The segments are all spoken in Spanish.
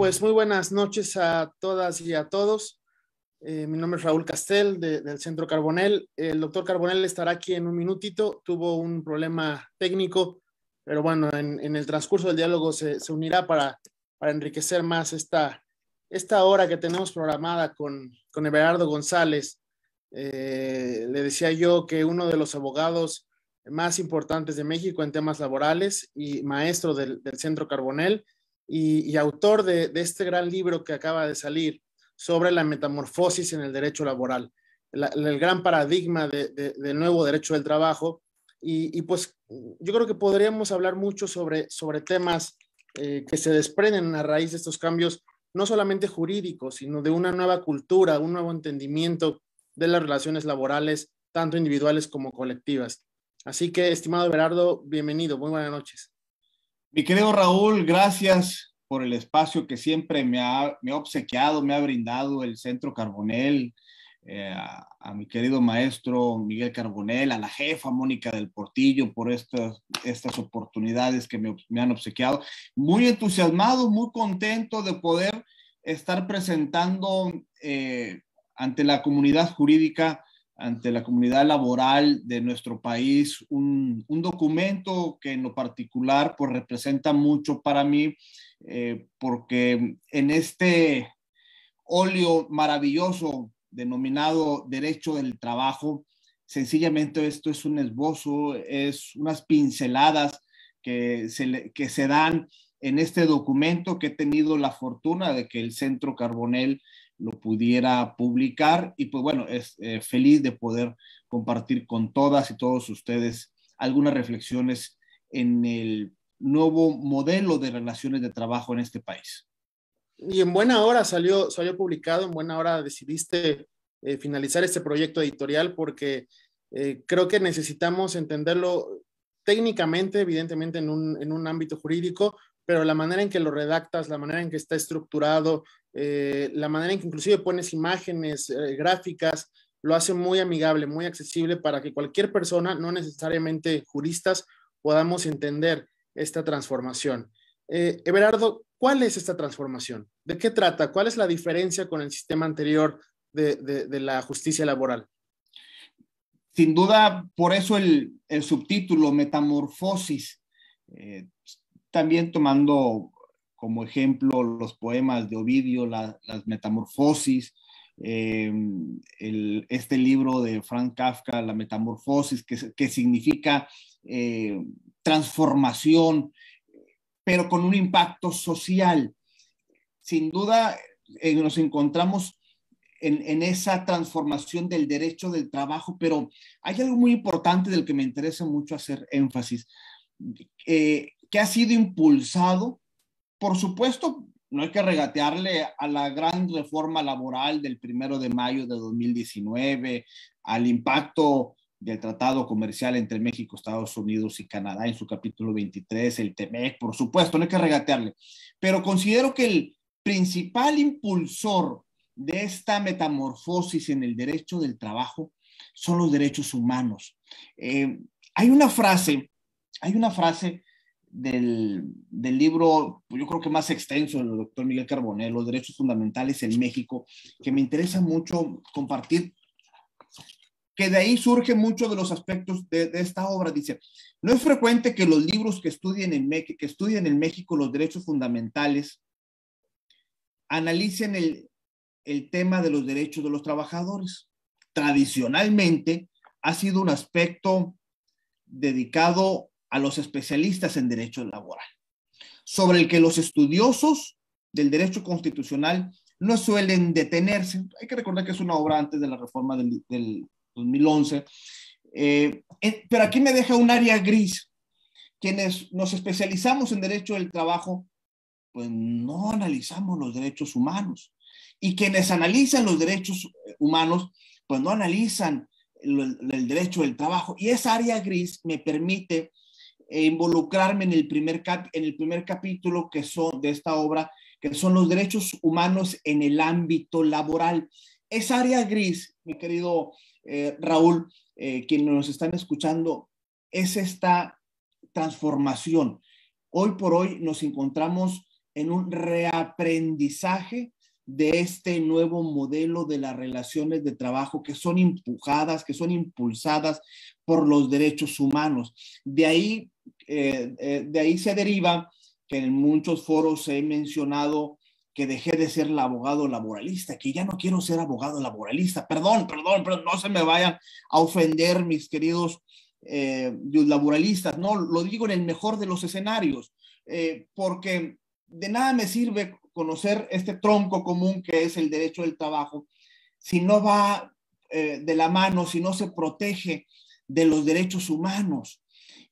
pues muy buenas noches a todas y a todos. Eh, mi nombre es Raúl Castel del Centro Carbonel. El doctor Carbonel estará aquí en un minutito. Tuvo un problema técnico, pero bueno, en, el transcurso del diálogo se, unirá para, enriquecer más esta, esta hora que tenemos programada con, con Everardo González. Eh, le decía yo que uno de los abogados más importantes de México en temas laborales y maestro del, del Centro Carbonel y, autor de, este gran libro que acaba de salir sobre la metamorfosis en el derecho laboral, el gran paradigma de, del nuevo derecho del trabajo. Y, pues yo creo que podríamos hablar mucho sobre, sobre temas eh, que se desprenden a raíz de estos cambios, no solamente jurídicos, sino de una nueva cultura, un nuevo entendimiento de las relaciones laborales, tanto individuales como colectivas. Así que, estimado Berardo, bienvenido, muy buenas noches. Mi querido Raúl, gracias por el espacio que siempre me ha, obsequiado, me ha brindado el Centro Carbonel, eh, a, mi querido maestro Miguel Carbonel, a la jefa Mónica del Portillo por estas, estas oportunidades que me, han obsequiado. Muy entusiasmado, muy contento de poder estar presentando eh, ante la comunidad jurídica ante la comunidad laboral de nuestro país un, documento que en lo particular pues, representa mucho para mí eh, porque en este óleo maravilloso denominado Derecho del Trabajo, sencillamente esto es un esbozo, es unas pinceladas que se, que se dan en este documento que he tenido la fortuna de que el Centro Carbonel lo pudiera publicar. Y pues bueno, es eh, feliz de poder compartir con todas y todos ustedes algunas reflexiones en el nuevo modelo de relaciones de trabajo en este país. Y en buena hora salió, salió publicado, en buena hora decidiste eh, finalizar este proyecto editorial porque eh, creo que necesitamos entenderlo técnicamente, evidentemente en un, en un ámbito jurídico, pero la manera en que lo redactas, la manera en que está estructurado, eh, la manera en que inclusive pones imágenes, eh, gráficas, lo hace muy amigable, muy accesible para que cualquier persona, no necesariamente juristas, podamos entender esta transformación. Eberardo eh, Everardo, ¿cuál es esta transformación? ¿De qué trata? ¿Cuál es la diferencia con el sistema anterior de, la justicia laboral? Sin duda, por eso el, el subtítulo, Metamorfosis, también tomando como ejemplo los poemas de Ovidio, las metamorfosis, eh, este libro de Frank Kafka, La Metamorfosis, que, significa eh, transformación, pero con un impacto social. Sin duda, eh, nos encontramos en, esa transformación del derecho del trabajo, pero hay algo muy importante del que me interesa mucho hacer énfasis, que ha sido impulsado por supuesto, no hay que regatearle a la gran reforma laboral del primero de mayo de 2019, al impacto del Tratado Comercial entre México, Estados Unidos y Canadá en su capítulo 23, el TEMEC, por supuesto, no hay que regatearle, pero considero que el principal impulsor de esta metamorfosis en el derecho del trabajo son los derechos humanos. Eh, hay una frase, hay una frase del, libro, pues, yo creo que más extenso del doctor Miguel Carbonell, Los Derechos Fundamentales en México, que me interesa mucho compartir, que de ahí surge mucho de los aspectos de, esta obra. Dice, no es frecuente que los libros que estudien en, que en México los derechos fundamentales analicen el, el tema de los derechos de los trabajadores. Tradicionalmente ha sido un aspecto dedicado a los especialistas en derecho laboral, sobre el que los estudiosos del derecho constitucional no suelen detenerse. Hay que recordar que es una obra antes de la reforma del, 2011. Eh, eh, pero aquí me deja un área gris. Quienes nos especializamos en derecho del trabajo, pues no analizamos los derechos humanos. Y quienes analizan los derechos eh, humanos, pues no analizan el, el derecho del trabajo. Y esa área gris me permite e involucrarme en el, primer en el primer capítulo que son de esta obra, que son los derechos humanos en el ámbito laboral. Esa área gris, mi querido eh, Raúl, eh, quien nos están escuchando, es esta transformación. Hoy por hoy nos encontramos en un reaprendizaje de este nuevo modelo de las relaciones de trabajo que son empujadas, que son impulsadas por los derechos humanos. De ahí, eh, eh, de ahí se deriva que en muchos foros he mencionado que dejé de ser abogado laboralista, que ya no quiero ser abogado laboralista. Perdón, perdón, pero no se me vayan a ofender mis queridos eh, laboralistas. No, lo digo en el mejor de los escenarios, porque de nada me sirve conocer este tronco común que es el derecho del trabajo, si no va eh, de la mano, si no se protege de los derechos humanos.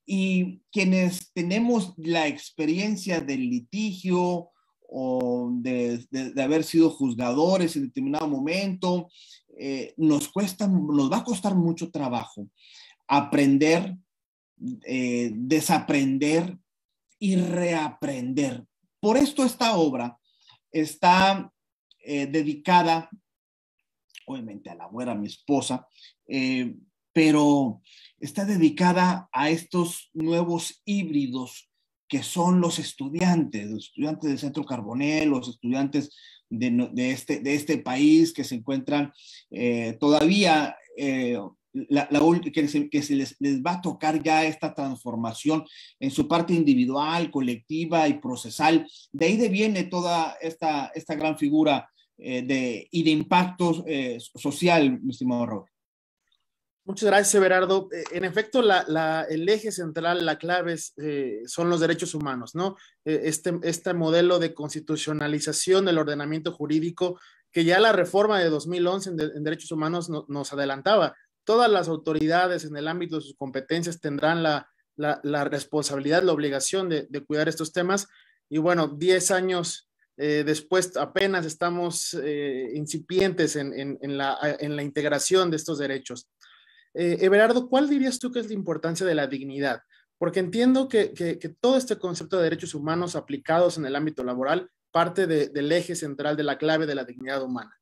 Y quienes tenemos la experiencia del litigio o de, haber sido juzgadores en determinado momento, eh, nos cuesta, nos va a costar mucho trabajo aprender, eh, desaprender y reaprender. Por esto esta obra está eh, dedicada, obviamente, a la abuela, a mi esposa, eh, pero está dedicada a estos nuevos híbridos que son los estudiantes, los estudiantes del Centro Carbonel, los estudiantes de, este, de este país que se encuentran eh, todavía la, que, se, les, va a tocar ya esta transformación en su parte individual, colectiva y procesal. De ahí viene toda esta, esta gran figura eh, de, y de impacto eh, social, mi estimado Robert. Muchas gracias, Everardo. Eh, en efecto, el eje central, la clave son los derechos humanos, ¿no? Este, este modelo de constitucionalización del ordenamiento jurídico que ya la reforma de 2011 en, derechos humanos nos adelantaba todas las autoridades en el ámbito de sus competencias tendrán la, responsabilidad, la obligación de, cuidar estos temas. Y bueno, 10 años eh, después apenas estamos eh, incipientes en, la, integración de estos derechos. Eh, Everardo, ¿cuál dirías tú que es la importancia de la dignidad? Porque entiendo que, todo este concepto de derechos humanos aplicados en el ámbito laboral parte del eje central de la clave de la dignidad humana.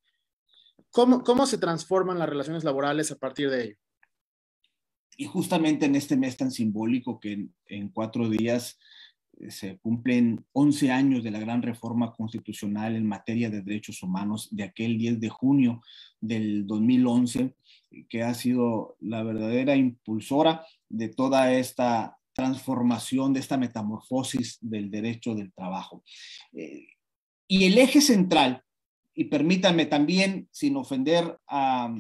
¿Cómo, se transforman las relaciones laborales a partir de ello? Y justamente en este mes tan simbólico que en, cuatro días eh, se cumplen 11 años de la gran reforma constitucional en materia de derechos humanos de aquel 10 de junio del 2011, que ha sido la verdadera impulsora de toda esta transformación, de esta metamorfosis del derecho del trabajo. Eh, y el eje central y permítanme también, sin ofender a,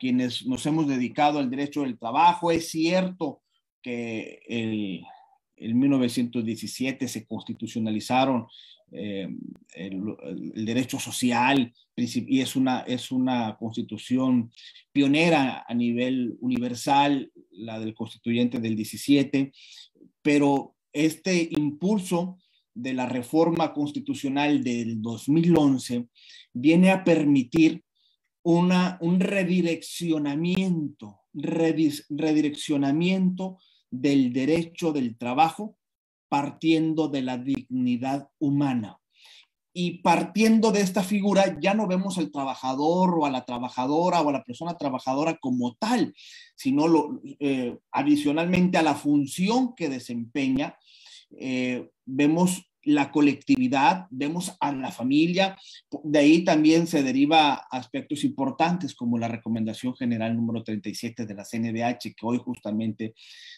quienes nos hemos dedicado al derecho del trabajo, es cierto que en 1917 se constitucionalizaron eh, el, derecho social y es una, es una constitución pionera a nivel universal, la del constituyente del 17, pero este impulso de la reforma constitucional del 2011 viene a permitir una, un redireccionamiento, redireccionamiento del derecho del trabajo partiendo de la dignidad humana. Y partiendo de esta figura, ya no vemos al trabajador o a la trabajadora o a la persona trabajadora como tal, sino lo, eh, adicionalmente a la función que desempeña eh, vemos la colectividad, vemos a la familia, de ahí también se deriva aspectos importantes como la recomendación general número 37 de la CNDH, que hoy justamente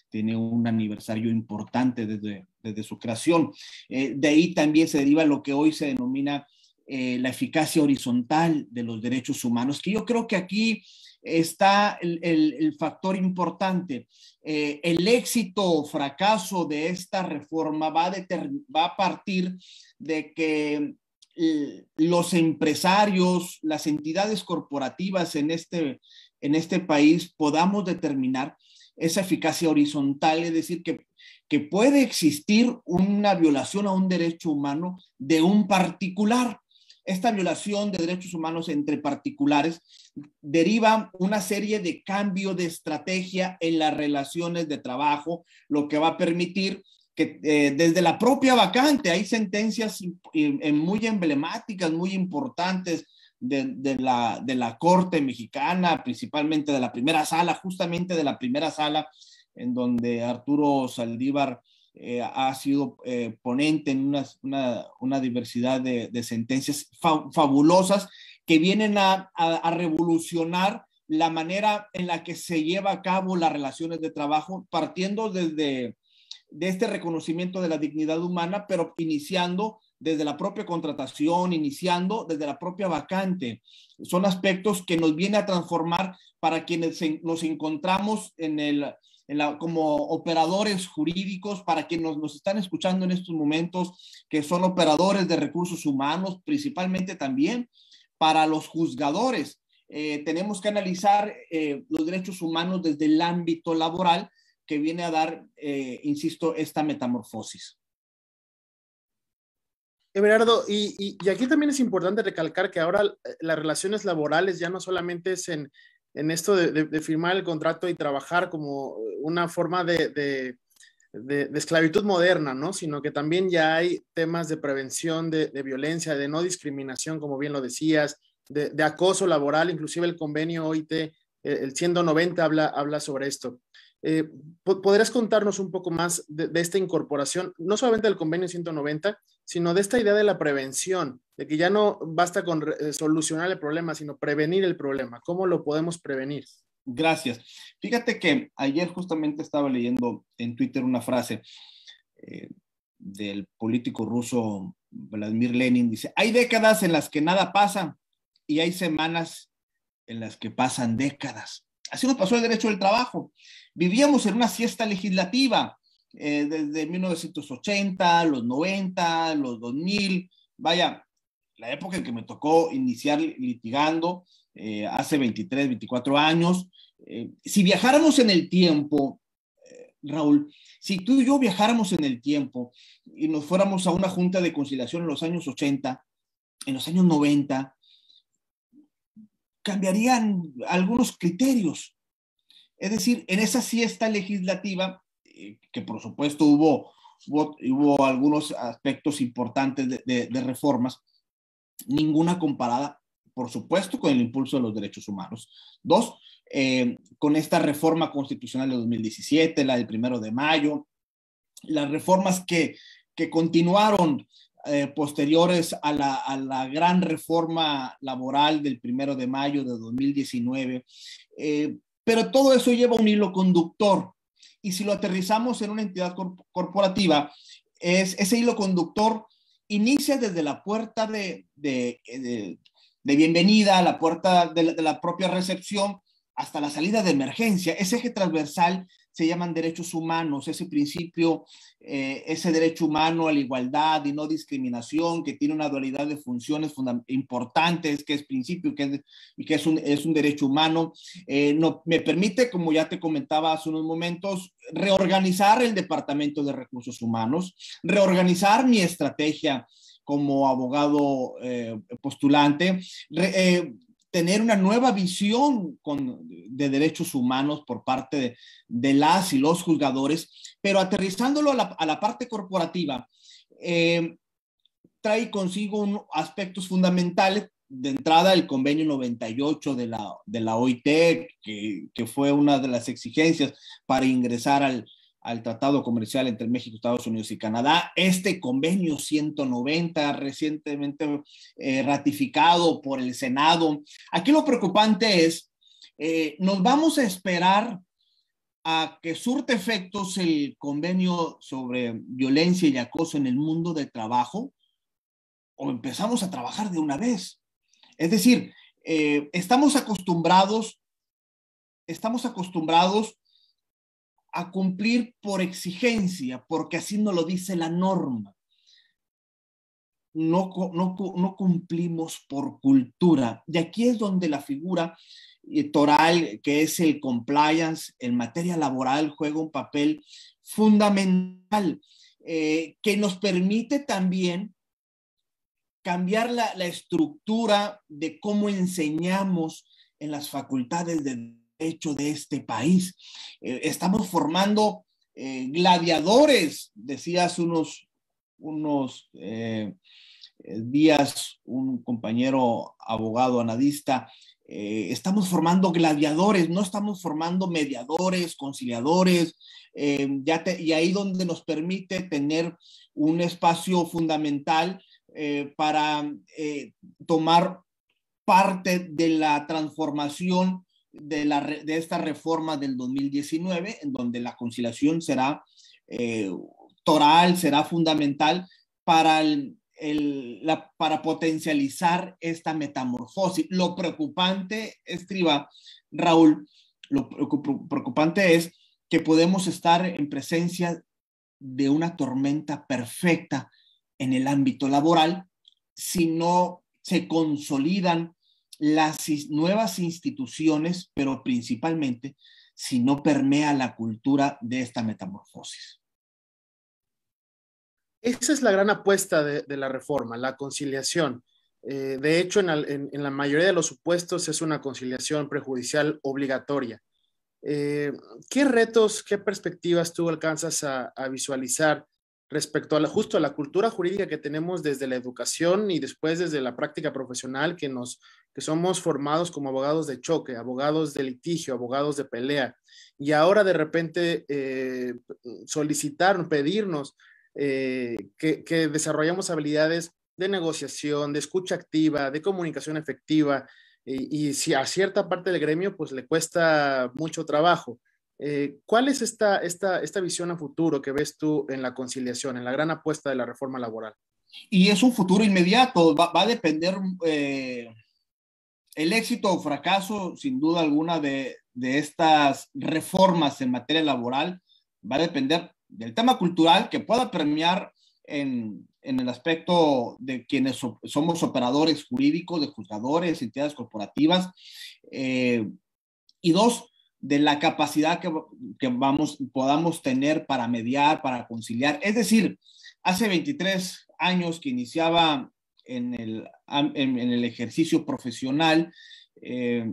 tiene un aniversario importante desde, desde su creación. Eh, de ahí también se deriva lo que hoy se denomina eh, la eficacia horizontal de los derechos humanos, que yo creo que aquí está el, factor importante. Eh, el éxito o fracaso de esta reforma va a, va a partir de que los empresarios, las entidades corporativas en este, en este país podamos determinar esa eficacia horizontal, es decir, que, que puede existir una violación a un derecho humano de un particular, esta violación de derechos humanos entre particulares deriva una serie de cambios de estrategia en las relaciones de trabajo, lo que va a permitir que eh, desde la propia vacante hay sentencias muy emblemáticas, muy importantes de, la, de la Corte mexicana, principalmente de la primera sala, justamente de la primera sala, en donde Arturo Saldívar eh, ha sido eh, ponente en una, diversidad de, sentencias fabulosas que vienen a, a, revolucionar la manera en la que se lleva a cabo las relaciones de trabajo, partiendo desde de este reconocimiento de la dignidad humana, pero iniciando desde la propia contratación, iniciando desde la propia vacante. Son aspectos que nos viene a transformar para quienes nos encontramos en el, como operadores jurídicos, para quienes nos están escuchando en estos momentos, que son operadores de recursos humanos, principalmente también para los juzgadores. Eh, tenemos que analizar eh, los derechos humanos desde el ámbito laboral que viene a dar, eh, insisto, esta metamorfosis. Everardo, y, aquí también es importante recalcar que ahora las relaciones laborales ya no solamente es en, en esto de, firmar el contrato y trabajar como una forma de, esclavitud moderna, ¿no? Sino que también ya hay temas de prevención de, violencia, de no discriminación, como bien lo decías, de, acoso laboral, inclusive el convenio OIT, eh, el 190 habla, habla sobre esto. Eh, ¿Podrías contarnos un poco más de, esta incorporación, no solamente del convenio 190, sino de esta idea de la prevención, de que ya no basta con eh, solucionar el problema, sino prevenir el problema. ¿Cómo lo podemos prevenir? Gracias. Fíjate que ayer justamente estaba leyendo en Twitter una frase eh, del político ruso Vladimir Lenin. Dice, hay décadas en las que nada pasa y hay semanas en las que pasan décadas. Así nos pasó el derecho del trabajo. Vivíamos en una siesta legislativa eh, desde 1980, los 90, los 2000, vaya, la época en que me tocó iniciar litigando eh, hace 23, 24 años. Eh, si viajáramos en el tiempo, Raúl, si tú y yo viajáramos en el tiempo y nos fuéramos a una junta de conciliación en los años 80, en los años 90, cambiarían algunos criterios. Es decir, en esa siesta legislativa eh, que por supuesto hubo, hubo, algunos aspectos importantes de, reformas, ninguna comparada, por supuesto, con el impulso de los derechos humanos. Dos, eh, con esta reforma constitucional de 2017, la del primero de mayo, las reformas que, continuaron eh, posteriores a la, gran reforma laboral del primero de mayo de 2019. pero todo eso lleva un hilo conductor y si lo aterrizamos en una entidad corporativa, es ese hilo conductor inicia desde la puerta de, de, de, bienvenida, la puerta de la propia recepción, hasta la salida de emergencia. Ese eje transversal se llaman derechos humanos, ese principio, eh, ese derecho humano a la igualdad y no discriminación, que tiene una dualidad de funciones importantes, que es principio que y que es un, derecho humano, eh, no, me permite, como ya te comentaba hace unos momentos, reorganizar el Departamento de Recursos Humanos, reorganizar mi estrategia como abogado eh, postulante, tener una nueva visión con, de derechos humanos por parte de, las y los juzgadores, pero aterrizándolo a la, parte corporativa, eh, trae consigo aspectos fundamentales. De entrada, el convenio 98 de la, de la OIT, que fue una de las exigencias para ingresar al, al Tratado Comercial entre México, Estados Unidos y Canadá. Este convenio 190 recientemente eh, ratificado por el Senado. Aquí lo preocupante es, eh, nos vamos a esperar a que surte efectos el convenio sobre violencia y acoso en el mundo de trabajo o empezamos a trabajar de una vez. Es decir, eh, estamos acostumbrados, estamos acostumbrados a cumplir por exigencia, porque así nos lo dice la norma. No, no, no, cumplimos por cultura. Y aquí es donde la figura eh, toral, que es el compliance en materia laboral, juega un papel fundamental eh, que nos permite también cambiar la, la estructura de cómo enseñamos en las facultades de hecho de este país. Eh, estamos formando eh, gladiadores, decías hace unos, unos eh, días un compañero abogado anadista, estamos formando gladiadores, no estamos formando mediadores, conciliadores, ya y ahí donde nos permite tener un espacio fundamental para tomar parte de la transformación de, de esta reforma del 2019, en donde la conciliación será eh, toral, será fundamental para, para potencializar esta metamorfosis. Lo preocupante, escriba Raúl, lo preocupante es que podemos estar en presencia de una tormenta perfecta en el ámbito laboral si no se consolidan las nuevas instituciones, pero principalmente si no permea la cultura de esta metamorfosis. Esa es la gran apuesta de, la reforma, la conciliación. Eh, de hecho, en, la mayoría de los supuestos es una conciliación prejudicial obligatoria. Eh, ¿Qué retos, qué perspectivas tú alcanzas a visualizar respecto a justo a la cultura jurídica que tenemos desde la educación y después desde la práctica profesional que nos que somos formados como abogados de choque, abogados de litigio, abogados de pelea y ahora de repente eh, solicitar, pedirnos eh, que, que desarrollamos habilidades de negociación, de escucha activa, de comunicación efectiva y, y si a cierta parte del gremio pues le cuesta mucho trabajo. Eh, ¿Cuál es esta, esta, esta visión a futuro que ves tú en la conciliación, en la gran apuesta de la reforma laboral? Y es un futuro inmediato, va, a depender eh, el éxito o fracaso, sin duda alguna, de, de estas reformas en materia laboral, va a depender del tema cultural que pueda permear en, en, el aspecto de quienes somos operadores jurídicos, de juzgadores, entidades corporativas. Eh, y dos, de la capacidad que, vamos, podamos tener para mediar, para conciliar. Es decir, hace 23 años que iniciaba en el, en, el ejercicio profesional, eh,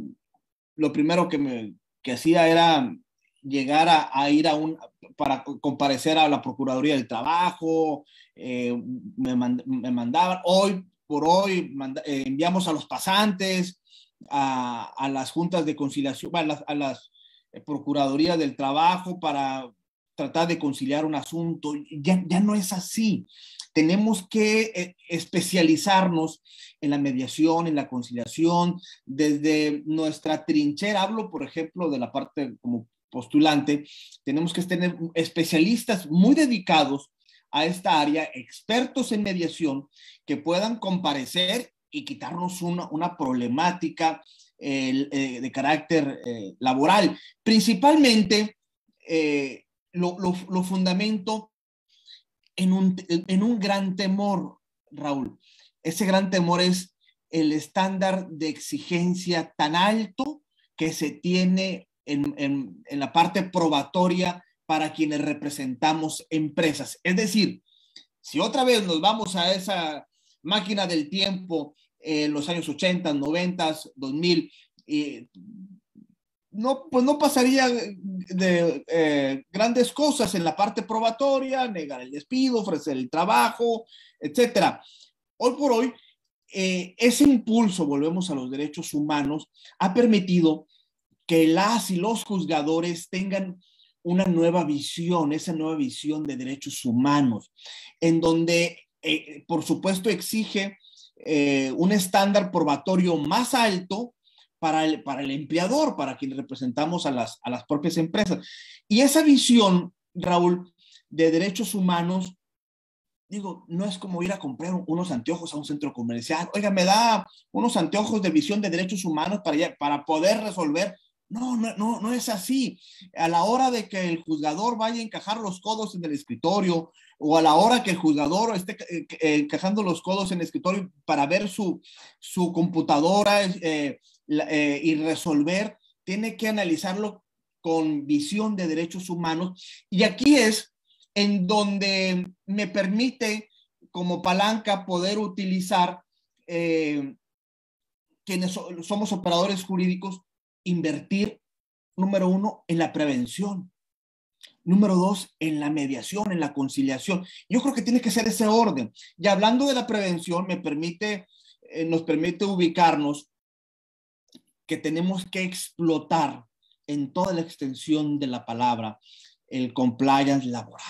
lo primero que, me, hacía era llegar a, ir a un, para comparecer a la Procuraduría del Trabajo, eh, me, mandaban, hoy por hoy eh, enviamos a los pasantes, a, las juntas de conciliación, a las eh, Procuraduría del Trabajo para tratar de conciliar un asunto. Ya, no es así. Tenemos que eh, especializarnos en la mediación, en la conciliación, desde nuestra trinchera. Hablo, por ejemplo, de la parte como postulante. Tenemos que tener especialistas muy dedicados a esta área, expertos en mediación, que puedan comparecer y quitarnos una, una problemática eh, de carácter eh, laboral. Principalmente eh, lo, fundamento en un, gran temor, Raúl. Ese gran temor es el estándar de exigencia tan alto que se tiene en, en la parte probatoria para quienes representamos empresas. Es decir, si otra vez nos vamos a esa máquina del tiempo en eh, los años 80, 90, 2000, y no, pues no pasaría de eh, grandes cosas en la parte probatoria, negar el despido, ofrecer el trabajo, etcétera. Hoy por hoy, eh, ese impulso, volvemos a los derechos humanos, ha permitido que las y los juzgadores tengan una nueva visión, esa nueva visión de derechos humanos, en donde, por supuesto, exige eh, un estándar probatorio más alto para el, empleador, para quien representamos a las, a las propias empresas. Y esa visión, Raúl, de derechos humanos, digo, no es como ir a comprar unos anteojos a un centro comercial. Oiga, me da unos anteojos de visión de derechos humanos para, para poder resolver no, no, no, no es así. A la hora de que el juzgador vaya a encajar los codos en el escritorio o a la hora que el juzgador esté eh, encajando los codos en el escritorio para ver su, su computadora eh, eh, y resolver, tiene que analizarlo con visión de derechos humanos. Y aquí es en donde me permite como palanca poder utilizar quienes somos operadores jurídicos invertir, número uno, en la prevención. Número dos, en la mediación, en la conciliación. Yo creo que tiene que ser ese orden. Y hablando de la prevención, me permite, eh, nos permite ubicarnos que tenemos que explotar en toda la extensión de la palabra el compliance laboral.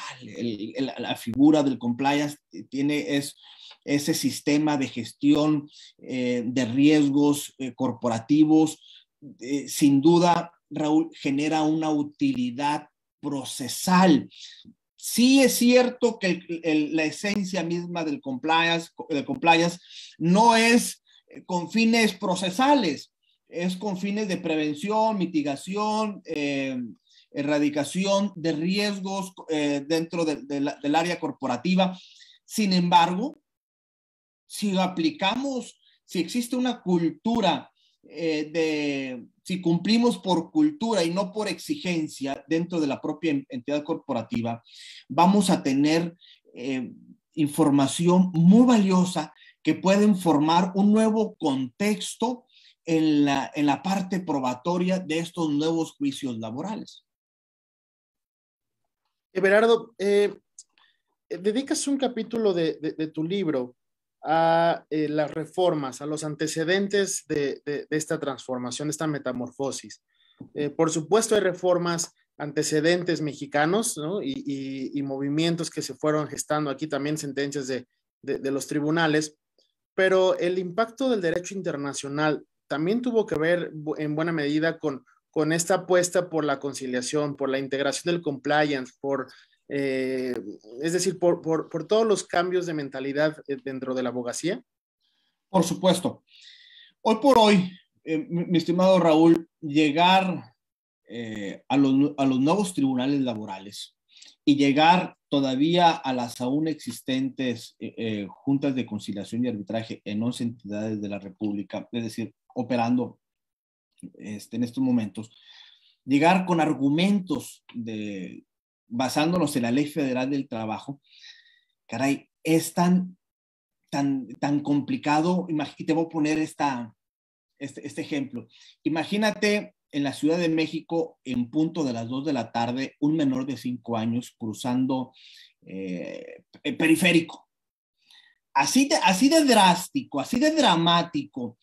la figura del compliance tiene es ese sistema de gestión eh, de riesgos eh, corporativos eh, sin duda, Raúl, genera una utilidad procesal. Sí es cierto que la esencia misma del compliance, no es eh, con fines procesales, es con fines de prevención, mitigación, eh, erradicación de riesgos dentro del área corporativa. Sin embargo, si aplicamos, si existe una cultura eh, de si cumplimos por cultura y no por exigencia dentro de la propia entidad corporativa, vamos a tener eh, información muy valiosa que pueden formar un nuevo contexto en la, parte probatoria de estos nuevos juicios laborales. Eberardo, eh, dedicas un capítulo de tu libro a eh, las reformas, a los antecedentes de, esta transformación, de esta metamorfosis. Eh, por supuesto, hay reformas antecedentes mexicanos y, movimientos que se fueron gestando aquí, también sentencias de, los tribunales, pero el impacto del derecho internacional también tuvo que ver en buena medida con, con esta apuesta por la conciliación, por la integración del compliance, por eh, es decir, por, todos los cambios de mentalidad eh, dentro de la abogacía? Por supuesto. Hoy por hoy, eh, mi estimado Raúl, llegar a, los, nuevos tribunales laborales y llegar todavía a las aún existentes juntas de conciliación y arbitraje en 11 entidades de la República, es decir, operando este, en estos momentos, llegar con argumentos de, basándonos en la Ley Federal del Trabajo, caray, es tan, tan, tan complicado. Y te voy a poner esta, este, este, ejemplo. Imagínate en la Ciudad de México, en punto de las 2 de la tarde, un menor de 5 años cruzando el eh, periférico. Así de, así de drástico, así de dramático,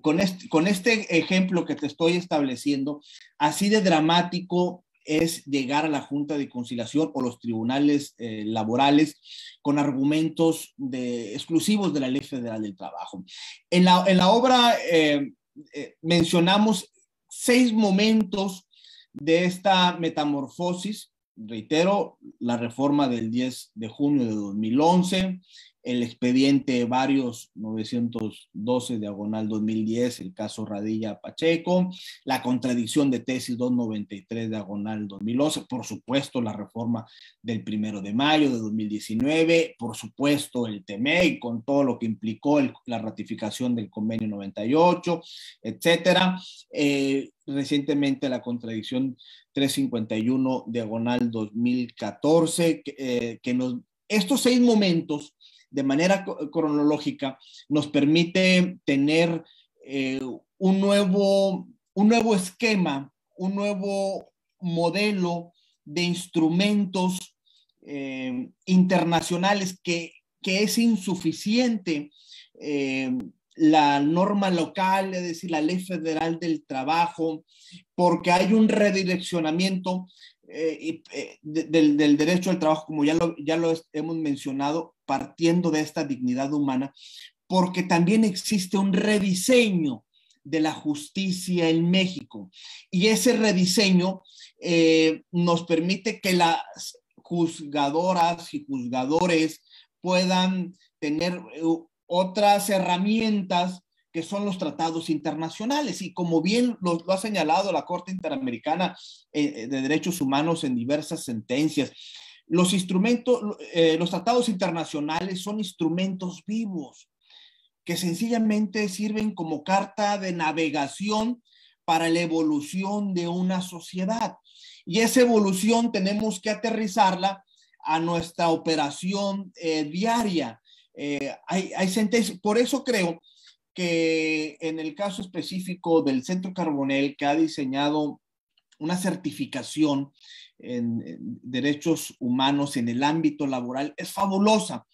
con este, con este ejemplo que te estoy estableciendo, así de dramático es llegar a la Junta de Conciliación o los tribunales eh, laborales con argumentos exclusivos de la Ley Federal del Trabajo. En la, obra eh, eh, mencionamos seis momentos de esta metamorfosis. Reitero, la reforma del 10 de junio de 2011, el expediente varios 912 diagonal 2010, el caso Radilla Pacheco, la contradicción de tesis 293 diagonal 2011, por supuesto la reforma del primero de mayo de 2019, por supuesto el TMEI con todo lo que implicó la ratificación del convenio 98, etcétera. Eh, recientemente la contradicción 351 diagonal 2014, eh, que nos estos seis momentos de manera cronológica nos permite tener eh, un, nuevo, un nuevo esquema, un nuevo modelo de instrumentos eh, internacionales que, que, es insuficiente eh, la norma local, es decir, la ley federal del trabajo, porque hay un redireccionamiento eh, eh, del, derecho al trabajo, como ya lo, ya lo hemos mencionado, partiendo de esta dignidad humana, porque también existe un rediseño de la justicia en México. Y ese rediseño eh, nos permite que las juzgadoras y juzgadores puedan tener otras herramientas que son los tratados internacionales. Y como bien lo, ha señalado la Corte Interamericana eh, eh, de Derechos Humanos en diversas sentencias, los instrumentos, eh, los tratados internacionales son instrumentos vivos que sencillamente sirven como carta de navegación para la evolución de una sociedad. Y esa evolución tenemos que aterrizarla a nuestra operación diaria. hay, hay sentencias, por eso creo que en el caso específico del Centro Carbonel, que ha diseñado una certificación en, derechos humanos en el ámbito laboral, es fabulosa.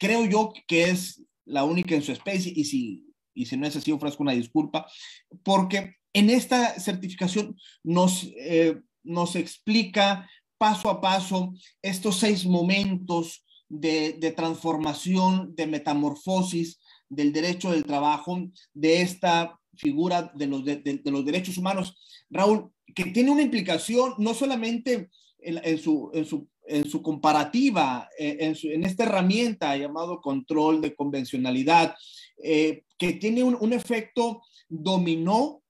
Creo yo que es la única en su especie y si, y si no es así, ofrezco una disculpa, porque en esta certificación nos, eh, nos explica paso a paso estos seis momentos de transformación, de metamorfosis del derecho del trabajo, de esta figura de los, derechos humanos, Raúl, que tiene una implicación no solamente en, su, comparativa, eh, en, esta herramienta llamado control de convencionalidad, eh, que tiene un efecto dominó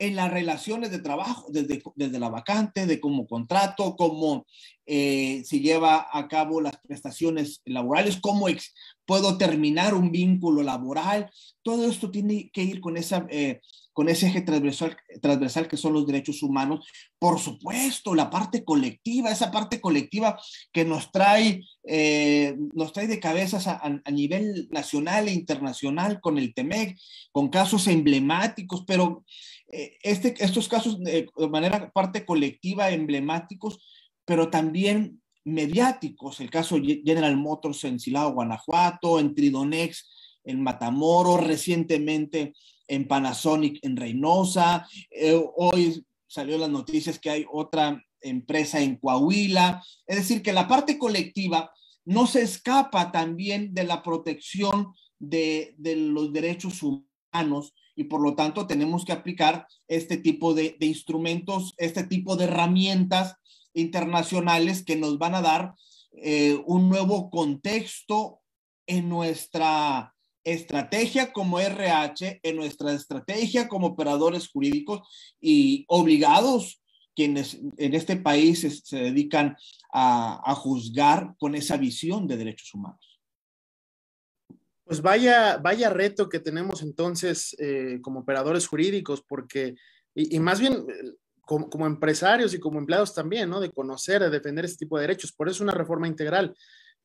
en las relaciones de trabajo, desde, desde la vacante, de cómo contrato, cómo eh, se lleva a cabo las prestaciones laborales, cómo ex, puedo terminar un vínculo laboral. Todo esto tiene que ir con, esa, eh, con ese eje transversal, transversal que son los derechos humanos. Por supuesto, la parte colectiva, esa parte colectiva que nos trae, eh, nos trae de cabezas a, nivel nacional e internacional con el TEMEC, con casos emblemáticos, pero eh, este, estos casos de, manera parte colectiva, emblemáticos, pero también mediáticos. El caso General Motors en Silao, Guanajuato, en Tridonex, en Matamoros, recientemente en Panasonic, en Reynosa. Eh, hoy salió las noticias que hay otra empresa en Coahuila. Es decir, que la parte colectiva no se escapa también de la protección de, de los derechos humanos y por lo tanto tenemos que aplicar este tipo de, instrumentos, este tipo de herramientas internacionales que nos van a dar eh, un nuevo contexto en nuestra estrategia como RH, en nuestra estrategia como operadores jurídicos y obligados quienes en este país se, dedican a juzgar con esa visión de derechos humanos. Pues vaya, vaya reto que tenemos entonces eh, como operadores jurídicos, porque, y, más bien eh, como, empresarios y como empleados también, ¿no? De conocer, de defender este tipo de derechos. Por eso una reforma integral.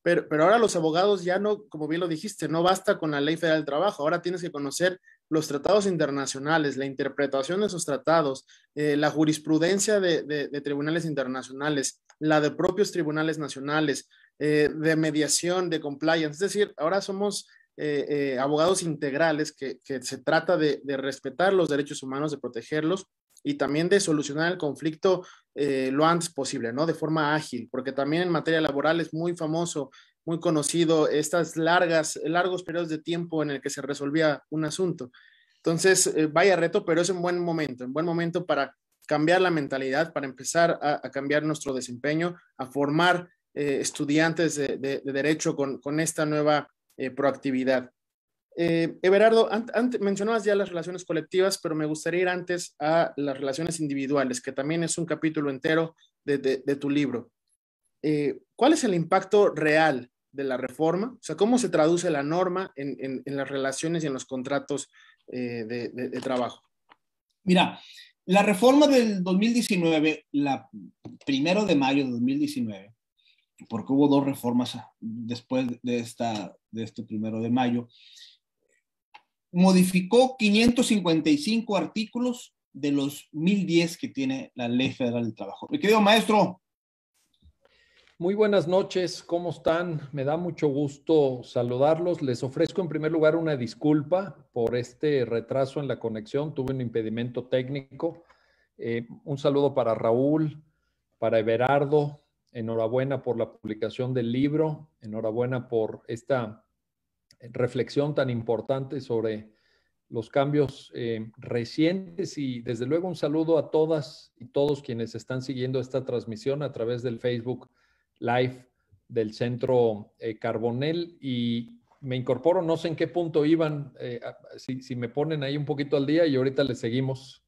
Pero, pero ahora los abogados ya no, como bien lo dijiste, no basta con la ley federal del trabajo, ahora tienes que conocer los tratados internacionales, la interpretación de esos tratados, eh, la jurisprudencia de, de, tribunales internacionales, la de propios tribunales nacionales, de mediación, de compliance. Es decir, ahora somos eh, eh, abogados integrales, que, se trata de, respetar los derechos humanos, de protegerlos y también de solucionar el conflicto eh, lo antes posible, ¿no? De forma ágil, porque también en materia laboral es muy famoso, muy conocido, estas largas, largos periodos de tiempo en el que se resolvía un asunto. Entonces, vaya reto, pero es un buen momento, un buen momento para cambiar la mentalidad, para empezar a, cambiar nuestro desempeño, a formar estudiantes de, derecho con, esta nueva eh, proactividad. Eh, Everardo, mencionabas ya las relaciones colectivas, pero me gustaría ir antes a las relaciones individuales, que también es un capítulo entero de, tu libro. Eh, ¿Cuál es el impacto real de la reforma? O sea, ¿cómo se traduce la norma en, las relaciones y en los contratos eh, de, de, trabajo? Mira, la reforma del 2019, la primero de mayo de 2019, porque hubo dos reformas ah, después de, esta, de este primero de mayo, modificó 555 artículos de los 1010 que tiene la Ley Federal del Trabajo. Mi querido maestro. Muy buenas noches, ¿cómo están? Me da mucho gusto saludarlos. Les ofrezco en primer lugar una disculpa por este retraso en la conexión, tuve un impedimento técnico. Eh, un saludo para Raúl, para Everardo, enhorabuena por la publicación del libro, enhorabuena por esta reflexión tan importante sobre los cambios eh, recientes y desde luego un saludo a todas y todos quienes están siguiendo esta transmisión a través del Facebook Live del Centro eh, Carbonel y me incorporo, no sé en qué punto iban, eh, si, si me ponen ahí un poquito al día y ahorita les seguimos.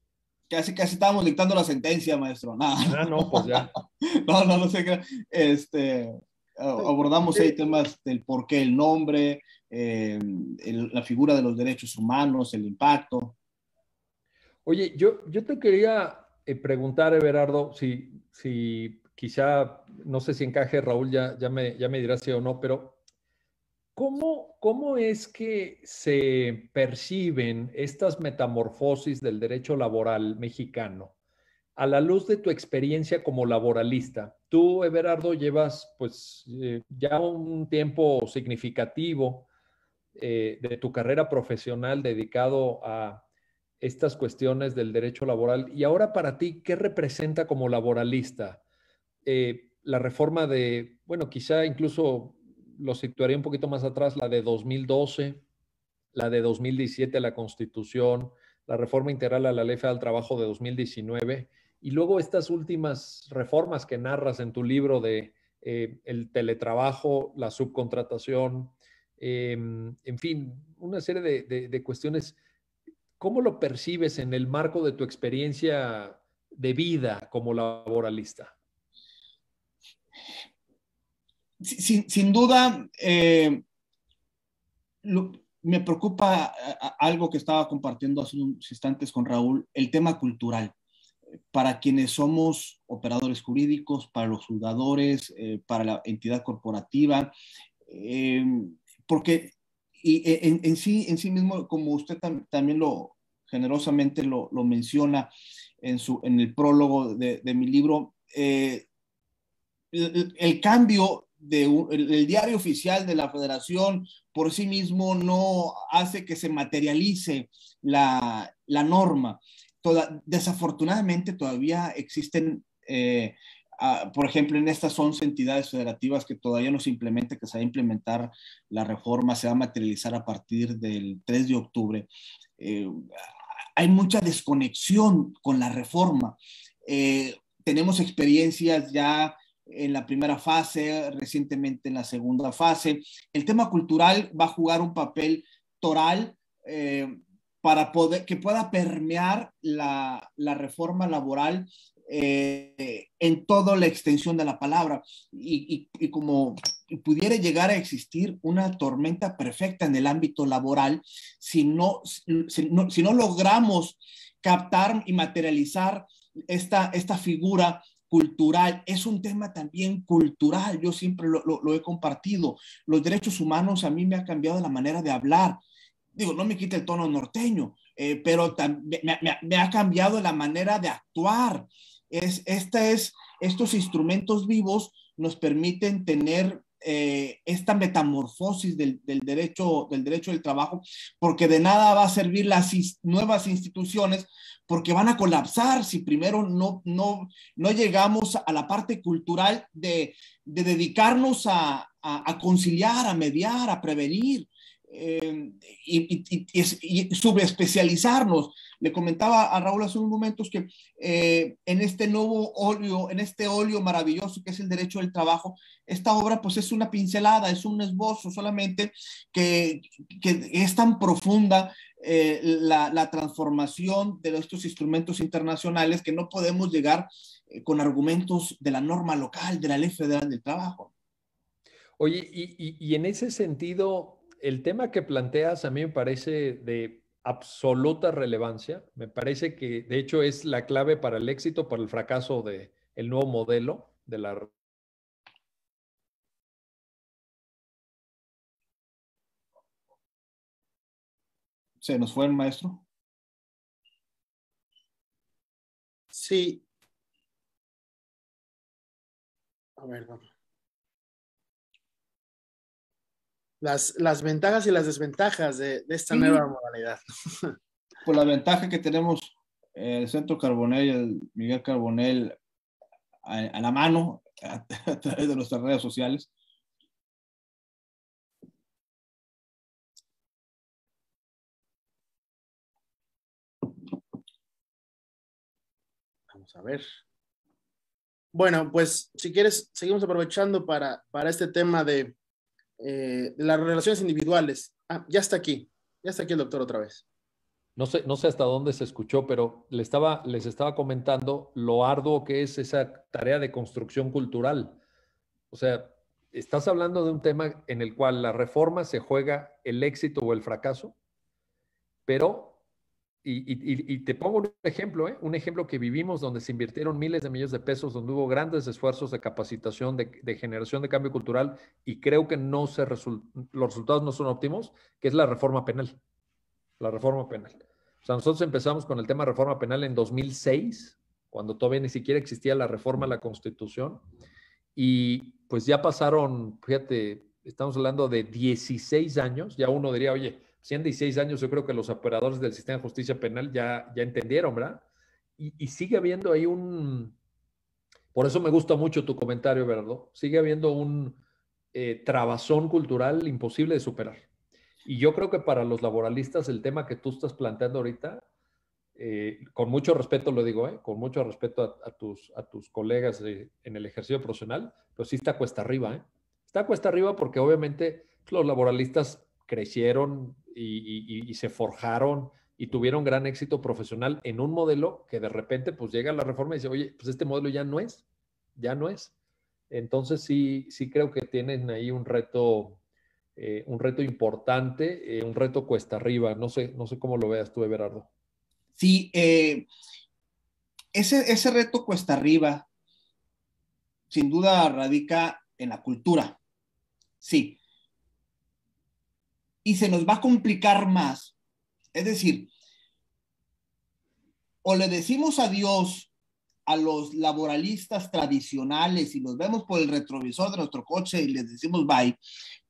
Casi, casi estábamos dictando la sentencia, maestro. Nada. Ah, no, pues ya. no, no, no sé Este, abordamos ahí temas del por qué el nombre, eh, la figura de los derechos humanos, el impacto. Oye, yo, yo te quería eh, preguntar, Everardo, si, si quizá, no sé si encaje, Raúl, ya, me, ya me dirás sí o no, pero ¿Cómo, es que se perciben estas metamorfosis del derecho laboral mexicano? a la luz de tu experiencia como laboralista, tú, Everardo, llevas pues eh, ya un tiempo significativo eh, de tu carrera profesional dedicado a estas cuestiones del derecho laboral. Y ahora para ti, ¿qué representa como laboralista? Eh, la reforma de, bueno, quizá incluso lo situaría un poquito más atrás, la de 2012, la de 2017 la Constitución, la reforma integral a la Ley Federal del Trabajo de 2019 y luego estas últimas reformas que narras en tu libro de eh, el teletrabajo, la subcontratación, eh, en fin, una serie de, cuestiones. ¿Cómo lo percibes en el marco de tu experiencia de vida como laboralista? sin, duda, eh, me preocupa eh, algo que estaba compartiendo hace unos instantes con Raúl, el tema cultural. Para quienes somos operadores jurídicos, para los jugadores, eh, para la entidad corporativa, porque y e, en, sí, en sí mismo, como usted también lo generosamente lo, menciona en, su, en el prólogo de, mi libro, el, cambio el, diario oficial de la federación por sí mismo no hace que se materialice la, la norma. desafortunadamente todavía existen, eh, por ejemplo, en estas 11 entidades federativas que todavía no se implementa, que se va a implementar la reforma, se va a materializar a partir del 3 de octubre. Eh, hay mucha desconexión con la reforma. Eh, tenemos experiencias ya en la primera fase, recientemente en la segunda fase. El tema cultural va a jugar un papel toral eh, para poder, que pueda permear la, reforma laboral eh, en toda la extensión de la palabra y, como pudiera llegar a existir una tormenta perfecta en el ámbito laboral si no, si no, si no logramos captar y materializar esta, esta figura cultural, es un tema también cultural, yo siempre lo, he compartido, los derechos humanos a mí me ha cambiado la manera de hablar, digo, no me quita el tono norteño, eh, pero me, me, ha cambiado la manera de actuar. Es, esta es, estos instrumentos vivos nos permiten tener eh, esta metamorfosis del, derecho, del derecho del trabajo, porque de nada va a servir las nuevas instituciones, porque van a colapsar si primero no, no, no llegamos a la parte cultural de, dedicarnos a conciliar, a mediar, a prevenir. Eh, y, y, subespecializarnos. Le comentaba a Raúl hace unos momentos que eh, en este nuevo óleo, en este óleo maravilloso que es el derecho del trabajo, esta obra pues es una pincelada, es un esbozo solamente que, que es tan profunda eh, la, la, transformación de estos instrumentos internacionales que no podemos llegar con argumentos de la norma local, de la ley federal del trabajo. Oye, y en ese sentido, el tema que planteas a mí me parece de absoluta relevancia. Me parece que de hecho es la clave para el éxito, para el fracaso del el nuevo modelo de la... ¿Se nos fue el maestro? Sí. A ver, vamos. las, ventajas y las desventajas de, esta nueva modalidad. Pues la ventaja que tenemos el Centro Carbonell, el Miguel carbonel a, la mano, a, través de nuestras redes sociales. Vamos a ver. Bueno, pues si quieres, seguimos aprovechando para este tema de, eh, de las relaciones individuales. Ah, ya está aquí, ya está aquí el doctor otra vez. No sé, no sé hasta dónde se escuchó, pero le estaba, les estaba comentando lo arduo que es esa tarea de construcción cultural. O sea, estás hablando de un tema en el cual la reforma se juega el éxito o el fracaso, pero y, te pongo un ejemplo, ¿eh? un ejemplo que vivimos donde se invirtieron miles de millones de pesos, donde hubo grandes esfuerzos de capacitación, de, generación de cambio cultural, y creo que no se los resultados no son óptimos, que es la reforma penal. La reforma penal. O sea, nosotros empezamos con el tema reforma penal en 2006, cuando todavía ni siquiera existía la reforma a la Constitución, y pues ya pasaron, fíjate, estamos hablando de 16 años, ya uno diría, oye, 116 años, yo creo que los operadores del sistema de justicia penal ya, ya entendieron, ¿verdad? Y, sigue habiendo ahí un... Por eso me gusta mucho tu comentario, ¿verdad? Sigue habiendo un eh, trabazón cultural imposible de superar. Y yo creo que para los laboralistas el tema que tú estás planteando ahorita, eh, con mucho respeto lo digo, eh, con mucho respeto a, tus, a tus colegas en el ejercicio profesional, pues sí está cuesta arriba. eh, Está cuesta arriba porque obviamente los laboralistas crecieron, y, se forjaron y tuvieron gran éxito profesional en un modelo que de repente pues llega la reforma y dice, oye, pues este modelo ya no es, ya no es. Entonces sí, sí creo que tienen ahí un reto, eh, un reto importante, eh, un reto cuesta arriba. No sé, no sé cómo lo veas tú, Everardo. Sí, eh, ese, ese reto cuesta arriba, sin duda radica en la cultura. Sí, y se nos va a complicar más. Es decir, o le decimos adiós a los laboralistas tradicionales y los vemos por el retrovisor de nuestro coche y les decimos bye,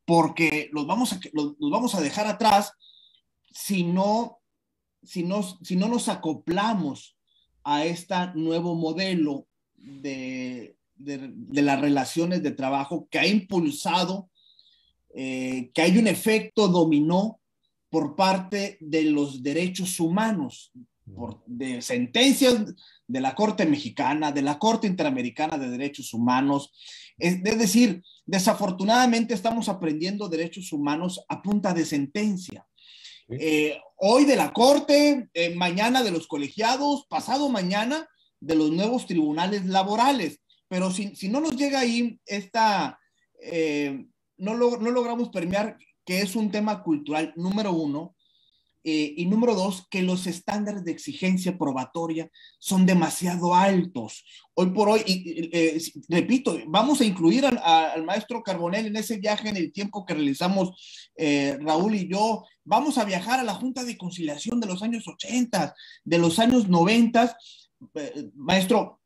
porque los vamos a, vamos a dejar atrás si no, si, no, si no nos acoplamos a este nuevo modelo de las relaciones de trabajo que ha impulsado eh, que hay un efecto dominó por parte de los derechos humanos, por, de sentencias de la Corte Mexicana, de la Corte Interamericana de Derechos Humanos. Es, decir, desafortunadamente estamos aprendiendo derechos humanos a punta de sentencia. Eh, hoy de la Corte, eh, mañana de los colegiados, pasado mañana de los nuevos tribunales laborales. Pero si, no nos llega ahí esta, no, no logramos permear que es un tema cultural, número uno, eh, y número dos, que los estándares de exigencia probatoria son demasiado altos. Hoy por hoy, eh, repito, vamos a incluir al, maestro Carbonel en ese viaje en el tiempo que realizamos eh, Raúl y yo. Vamos a viajar a la Junta de Conciliación de los años 80, de los años noventas, maestro,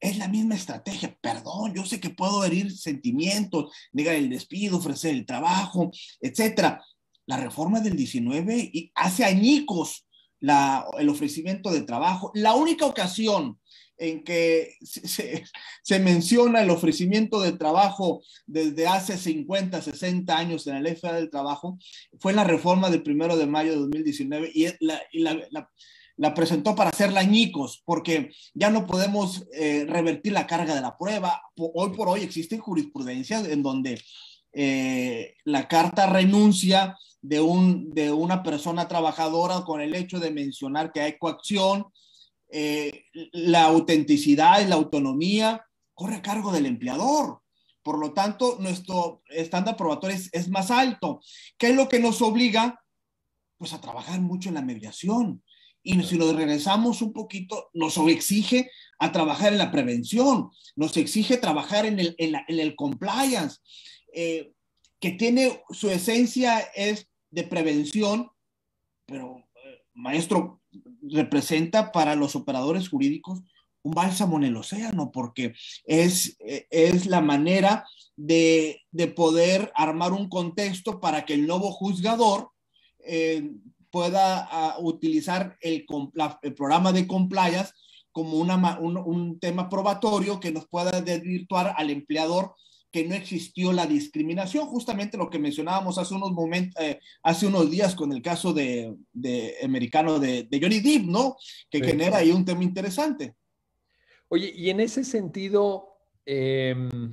es la misma estrategia, perdón, yo sé que puedo herir sentimientos, negar el despido, ofrecer el trabajo, etcétera. La reforma del 19 y hace añicos el ofrecimiento de trabajo. La única ocasión en que se, menciona el ofrecimiento de trabajo desde hace 50, 60 años en la ley del trabajo fue la reforma del primero de mayo de 2019 y la, la presentó para hacerla añicos, porque ya no podemos eh, revertir la carga de la prueba. Hoy por hoy existen jurisprudencias en donde eh, la carta renuncia de, un, de una persona trabajadora con el hecho de mencionar que hay coacción, eh, la autenticidad y la autonomía corre a cargo del empleador. Por lo tanto, nuestro estándar probatorio es, es, más alto. ¿Qué es lo que nos obliga? Pues a trabajar mucho en la mediación. Y si nos regresamos un poquito, nos exige a trabajar en la prevención, nos exige trabajar en el, compliance, eh, que tiene su esencia es de prevención, pero eh, maestro, representa para los operadores jurídicos un bálsamo en el océano, porque es, eh, es la manera de, de, poder armar un contexto para que el nuevo juzgador pueda ah, utilizar el, programa de compliance como una, un, tema probatorio que nos pueda desvirtuar al empleador que no existió la discriminación, justamente lo que mencionábamos hace unos momentos, eh, hace unos días con el caso de, americano de, de, Johnny Depp, ¿no? Que genera ahí un tema interesante. Oye, y en ese sentido, em,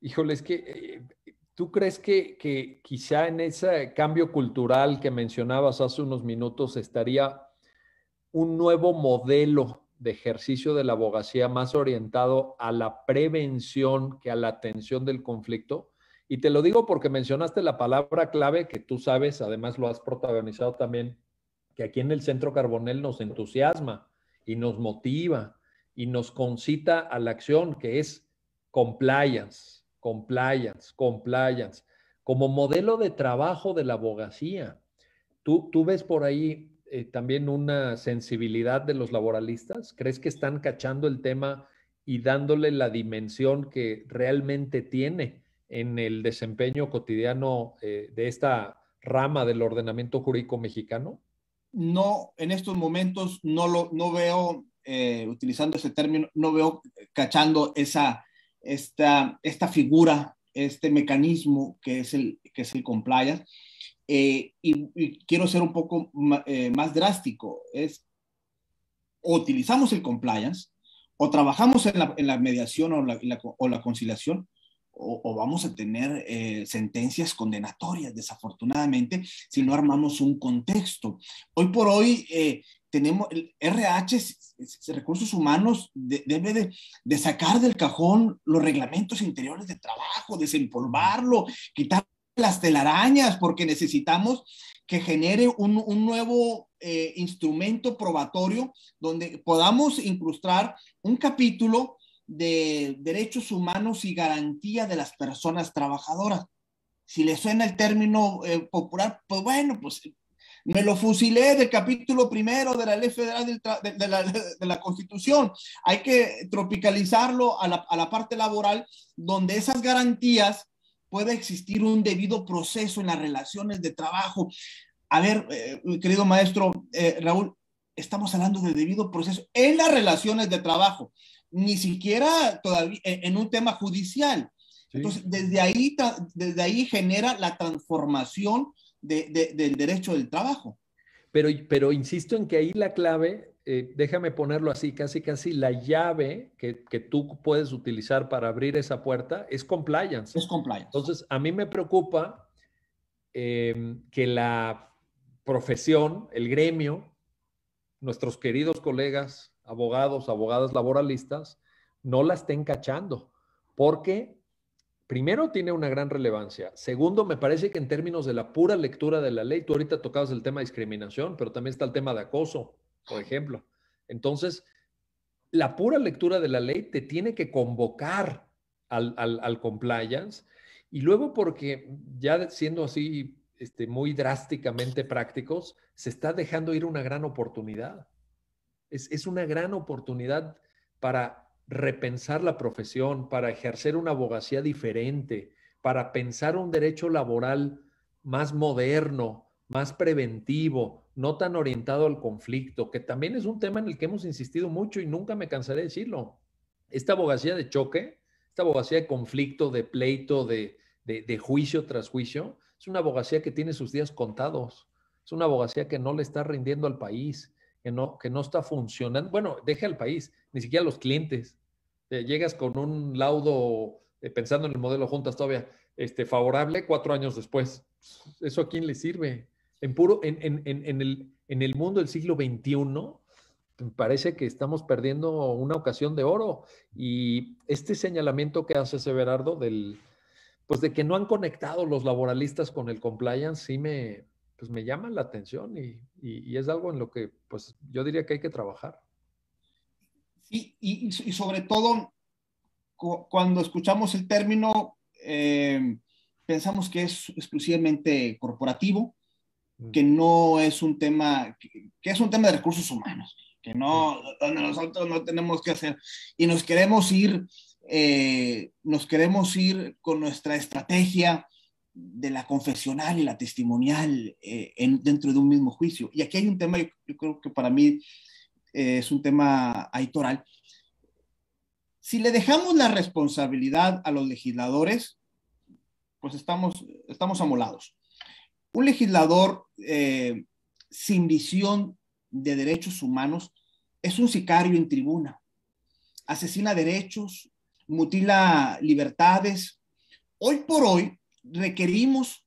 híjole, es que eh, ¿Tú crees que, quizá en ese cambio cultural que mencionabas hace unos minutos estaría un nuevo modelo de ejercicio de la abogacía más orientado a la prevención que a la atención del conflicto? Y te lo digo porque mencionaste la palabra clave que tú sabes, además lo has protagonizado también, que aquí en el Centro Carbonel nos entusiasma y nos motiva y nos concita a la acción, que es compliance compliance, compliance, como modelo de trabajo de la abogacía. ¿Tú, tú ves por ahí eh, también una sensibilidad de los laboralistas? ¿Crees que están cachando el tema y dándole la dimensión que realmente tiene en el desempeño cotidiano eh, de esta rama del ordenamiento jurídico mexicano? No, en estos momentos no, lo, no veo, eh, utilizando ese término, no veo cachando esa, esta, esta figura, este mecanismo que es el, que es el compliance. Eh, y, quiero ser un poco eh, más drástico, es o utilizamos el compliance o trabajamos en la, mediación o la conciliación o, vamos a tener eh, sentencias condenatorias, desafortunadamente, si no armamos un contexto. Hoy por hoy eh, tenemos el RH, recursos humanos, debe de, sacar del cajón los reglamentos interiores de trabajo, desempolvarlo, quitar las telarañas, porque necesitamos que genere un, nuevo eh, instrumento probatorio donde podamos incrustar un capítulo de derechos humanos y garantía de las personas trabajadoras. Si le suena el término eh, popular, pues bueno, pues me lo fusilé del capítulo primero de la ley federal de, la, constitución. Hay que tropicalizarlo a la, parte laboral donde esas garantías puede existir un debido proceso en las relaciones de trabajo. A ver, eh, querido maestro eh, Raúl, estamos hablando de debido proceso en las relaciones de trabajo ni siquiera todavía en un tema judicial. Entonces, desde ahí, desde ahí genera la transformación del derecho del trabajo. Pero, pero insisto en que ahí la clave, eh, déjame ponerlo así, casi casi la llave que, tú puedes utilizar para abrir esa puerta es compliance. Es compliance. Entonces, a mí me preocupa em, que la profesión, el gremio, nuestros queridos colegas abogados, abogadas laboralistas, no la estén cachando, porque primero tiene una gran relevancia. Segundo, me parece que en términos de la pura lectura de la ley, tú ahorita tocabas el tema de discriminación, pero también está el tema de acoso, por ejemplo. Entonces, la pura lectura de la ley te tiene que convocar al, compliance y luego porque ya siendo así este, muy drásticamente prácticos, se está dejando ir una gran oportunidad. Es, una gran oportunidad para repensar la profesión, para ejercer una abogacía diferente, para pensar un derecho laboral más moderno, más preventivo, no tan orientado al conflicto, que también es un tema en el que hemos insistido mucho y nunca me cansaré de decirlo. Esta abogacía de choque, esta abogacía de conflicto, de pleito, de juicio tras juicio, es una abogacía que tiene sus días contados, es una abogacía que no le está rindiendo al país, que no, que no está funcionando. Bueno, deja el país, ni siquiera los clientes. llegas con un laudo, eh, pensando en el modelo juntas todavía, este, favorable cuatro años después. ¿Eso a quién le sirve? En, puro, en, en, el, en el mundo del siglo XXI, parece que estamos perdiendo una ocasión de oro. Y este señalamiento que hace Severardo del, pues de que no han conectado los laboralistas con el compliance, sí me, pues me llama la atención y, es algo en lo que pues yo diría que hay que trabajar. y, sobre todo cuando escuchamos el término, eh, pensamos que es exclusivamente corporativo, mm. que no es un tema, que, es un tema de recursos humanos, que no, mm. nosotros no tenemos que hacer, y nos queremos ir, eh, nos queremos ir con nuestra estrategia, de la confesional y la testimonial eh, dentro de un mismo juicio. Y aquí hay un tema, yo, creo que para mí eh, es un tema aitoral. Si le dejamos la responsabilidad a los legisladores, pues estamos, estamos amolados. Un legislador eh, sin visión de derechos humanos es un sicario en tribuna, asesina derechos, mutila libertades. Hoy por hoy, requerimos